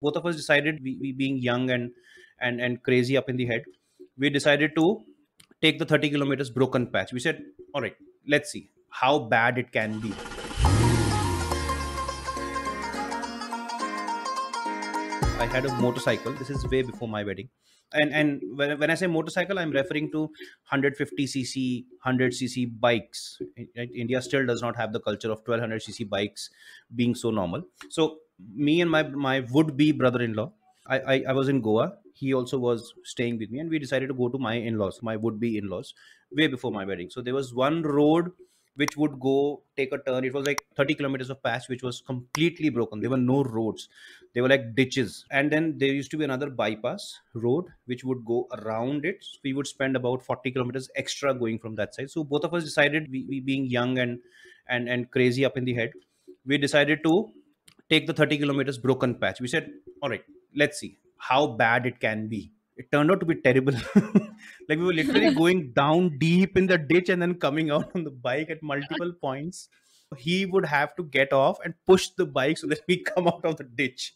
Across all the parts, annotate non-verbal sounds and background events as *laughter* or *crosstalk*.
both of us decided we, we being young and and and crazy up in the head we decided to take the 30 kilometers broken patch we said all right let's see how bad it can be I had a motorcycle. This is way before my wedding, and and when, when I say motorcycle, I'm referring to 150 cc, 100 cc bikes. India still does not have the culture of 1200 cc bikes being so normal. So me and my my would be brother-in-law, I, I I was in Goa. He also was staying with me, and we decided to go to my in-laws, my would-be in-laws, way before my wedding. So there was one road which would go take a turn. It was like 30 kilometers of patch, which was completely broken. There were no roads, they were like ditches. And then there used to be another bypass road, which would go around it. So we would spend about 40 kilometers extra going from that side. So both of us decided, we, we being young and, and, and crazy up in the head, we decided to take the 30 kilometers broken patch. We said, all right, let's see how bad it can be it turned out to be terrible. *laughs* like we were literally *laughs* going down deep in the ditch and then coming out on the bike at multiple *laughs* points. He would have to get off and push the bike so that we come out of the ditch.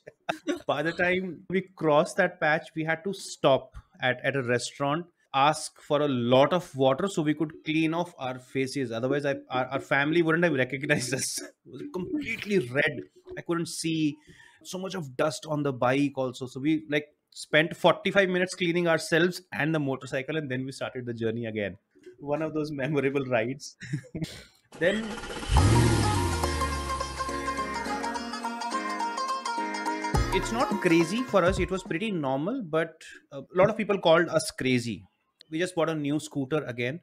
By the time we crossed that patch, we had to stop at, at a restaurant, ask for a lot of water so we could clean off our faces. Otherwise, I, our, our family wouldn't have recognized us. It was completely red. I couldn't see so much of dust on the bike also. So we like spent 45 minutes cleaning ourselves and the motorcycle, and then we started the journey again. One of those memorable rides. *laughs* then. It's not crazy for us, it was pretty normal, but a lot of people called us crazy. We just bought a new scooter again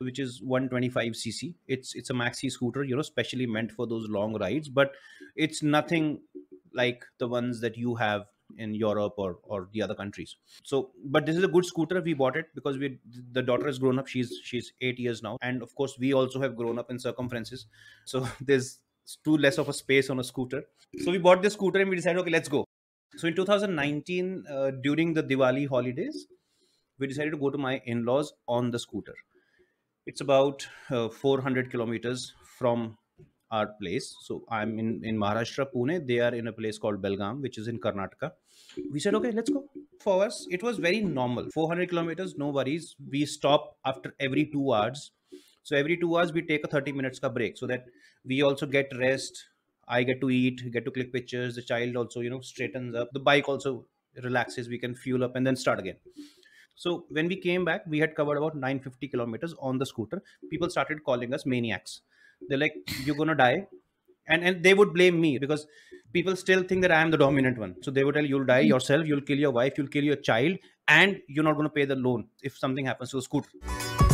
which is 125cc it's it's a maxi scooter you know specially meant for those long rides but it's nothing like the ones that you have in Europe or or the other countries. So, but this is a good scooter. We bought it because we the daughter has grown up. She's she's eight years now, and of course, we also have grown up in circumferences. So *laughs* there's too less of a space on a scooter. So we bought this scooter and we decided, okay, let's go. So in 2019, uh, during the Diwali holidays, we decided to go to my in-laws on the scooter. It's about uh, 400 kilometers from our place. So I'm in, in Maharashtra, Pune. They are in a place called Belgaum, which is in Karnataka. We said, okay, let's go. For us, it was very normal. 400 kilometers, no worries. We stop after every two hours. So every two hours, we take a 30 minutes ka break so that we also get rest. I get to eat, get to click pictures. The child also, you know, straightens up. The bike also relaxes. We can fuel up and then start again. So when we came back, we had covered about 950 kilometers on the scooter. People started calling us maniacs they're like you're gonna die and and they would blame me because people still think that i am the dominant one so they would tell you'll die hmm. yourself you'll kill your wife you'll kill your child and you're not going to pay the loan if something happens to the scooter